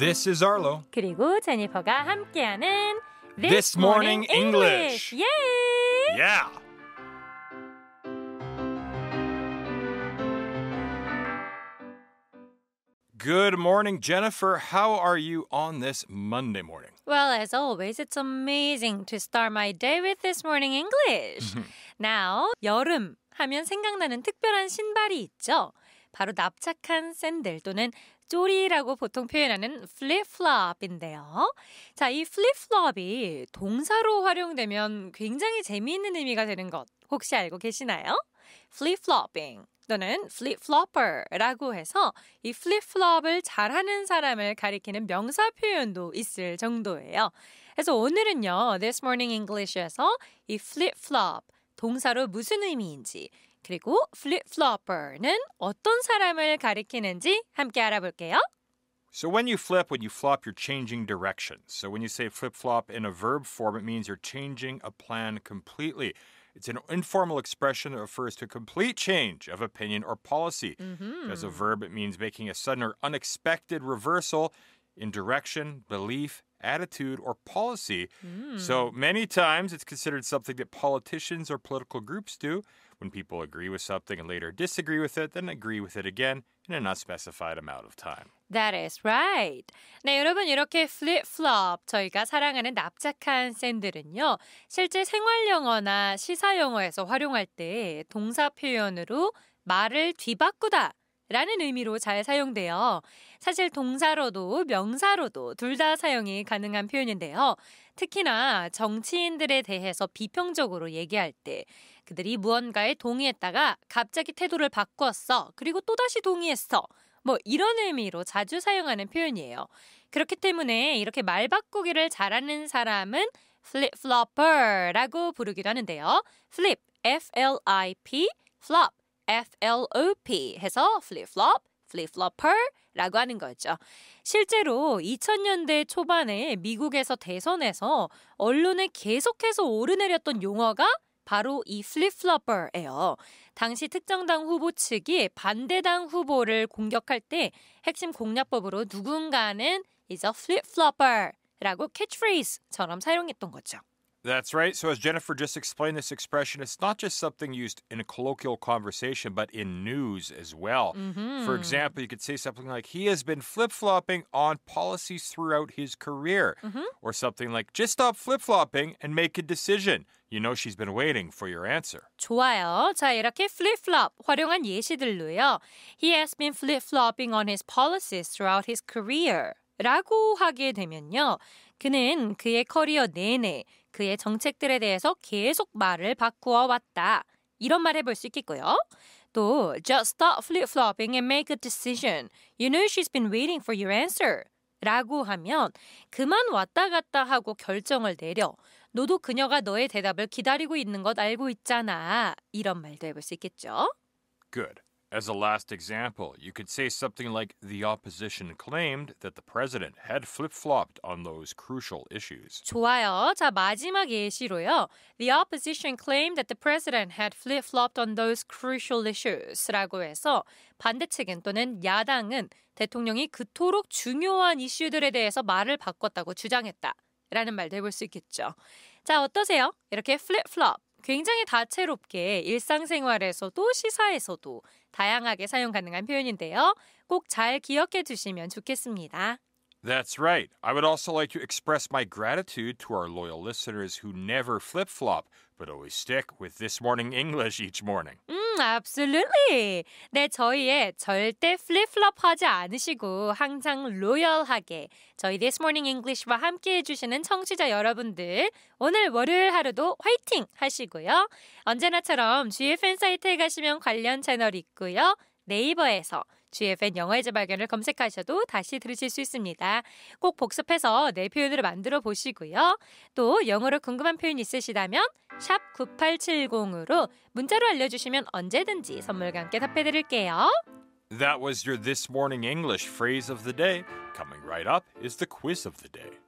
This is Arlo. 그리고 제니퍼가 함께하는 This, This Morning, morning English. English. Yay! Yeah. Good morning, Jennifer. How are you on this Monday morning? Well, as always, it's amazing to start my day with this morning English. Mm-hmm. now, 여름 하면 생각나는 특별한 신발이 있죠. 바로 납작한 샌들 또는 조리라고 보통 표현하는 flip-flop인데요. 자, 이 flip-flop이 동사로 활용되면 굉장히 재미있는 의미가 되는 것 혹시 알고 계시나요? flip-flopping 또는 flip-flopper라고 해서 이 flip-flop을 잘하는 사람을 가리키는 명사 표현도 있을 정도예요. 그래서 오늘은요, This Morning English에서 이 flip-flop 동사로 무슨 의미인지 그리고 flip-flopper는 어떤 사람을 가리키는지 함께 알아볼게요. So when you flip, when you flop, you're changing direction. So when you say flip-flop in a verb form, it means you're changing a plan completely. It's an informal expression that refers to complete change of opinion or policy. Mm-hmm. As a verb, it means making a sudden or unexpected reversal in direction, belief, attitude, or policy. Mm. So many times it's considered something that politicians or political groups do When people agree with something and later disagree with it, then agree with it again in an unspecified amount of time. That is right. 네, 여러분 이렇게 flip-flop 저희가 사랑하는 납작한 샌들은요. 실제 생활 영어나 시사 영어에서 활용할 때 동사 표현으로 말을 뒤바꾸다 라는 의미로 잘 사용되어 사실 동사로도 명사로도 둘 다 사용이 가능한 표현인데요. 특히나 정치인들에 대해서 비평적으로 얘기할 때 그들이 무언가에 동의했다가 갑자기 태도를 바꾸었어. 그리고 또다시 동의했어. 뭐 이런 의미로 자주 사용하는 표현이에요. 그렇기 때문에 이렇게 말 바꾸기를 잘하는 사람은 flip flopper라고 부르기도 하는데요. flip, f l i p, flop flop 해서 flip-flop, flip-flopper라고 하는 거죠. 실제로 2000년대 초반에 미국에서 대선에서 언론에 계속해서 오르내렸던 용어가 바로 이 flip-flopper예요. 당시 특정당 후보 측이 반대당 후보를 공격할 때 핵심 공략법으로 누군가는 이제 flip-flopper 라고 캐치프레이즈처럼 사용했던 거죠. That's right. So, as Jennifer just explained, this expression it's not just something used in a colloquial conversation, but in news as well. Mm-hmm. For example, you could say something like, "He has been flip flopping on policies throughout his career," mm-hmm. or something like, "Just stop flip flopping and make a decision." You know she's been waiting for your answer. 좋아요. 자, 이렇게 flip-flop 활용한 예시들로요. He has been flip-flopping on his policies throughout his career. 라고 하게 되면요. 그는 그의 커리어 내내 그의 정책들에 대해서 계속 말을 바꾸어 왔다. 이런 말 해볼 수 있겠고요. 또 just stop flip-flopping and make a decision. You know she's been waiting for your answer. 라고 하면 그만 왔다 갔다 하고 결정을 내려. 너도 그녀가 너의 대답을 기다리고 있는 것 알고 있잖아. 이런 말도 해볼 수 있겠죠. Good. As a last example, you could say something like the opposition claimed that the president had flip-flopped on those crucial issues. 좋아요. 자, 마지막 예시로요. The opposition claimed that the president had flip-flopped on those crucial issues라고 해서 반대측은 또는 야당은 대통령이 그토록 중요한 이슈들에 대해서 말을 바꿨다고 주장했다. 라는 말도 해볼 수 있겠죠. 자, 어떠세요? 이렇게 flip-flop 굉장히 다채롭게 일상생활에서도 시사에서도 다양하게 사용 가능한 표현인데요. 꼭 잘 기억해 두시면 좋겠습니다. That's right. I would also like to express my gratitude to our loyal listeners who never flip flop but always stick with this morning English each morning. 음, absolutely. 네, 저희의 절대 flip-flop 하지 않으시고 항상 로열하게 저희 This Morning English와 함께 해주시는 청취자 여러분들 오늘 월요일 하루도 화이팅 하시고요. 언제나처럼 GFN 사이트에 가시면 관련 채널 있고요. 네이버에서 GFN 영어의 재발견을 검색하셔도 다시 들으실 수 있습니다. 꼭 복습해서 내 표현으로 만들어 보시고요. 또 영어로 궁금한 표현 있으시다면 샵 9870으로 문자로 알려주시면 언제든지 선물과 함께 답해드릴게요. That was your This Morning English phrase of the day. Coming right up is the quiz of the day.